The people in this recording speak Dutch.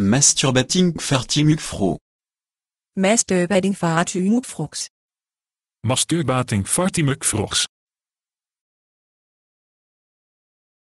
Masturbating fartimukfro. Masturbating fartimukfrox. Masturbating fartimukfrox.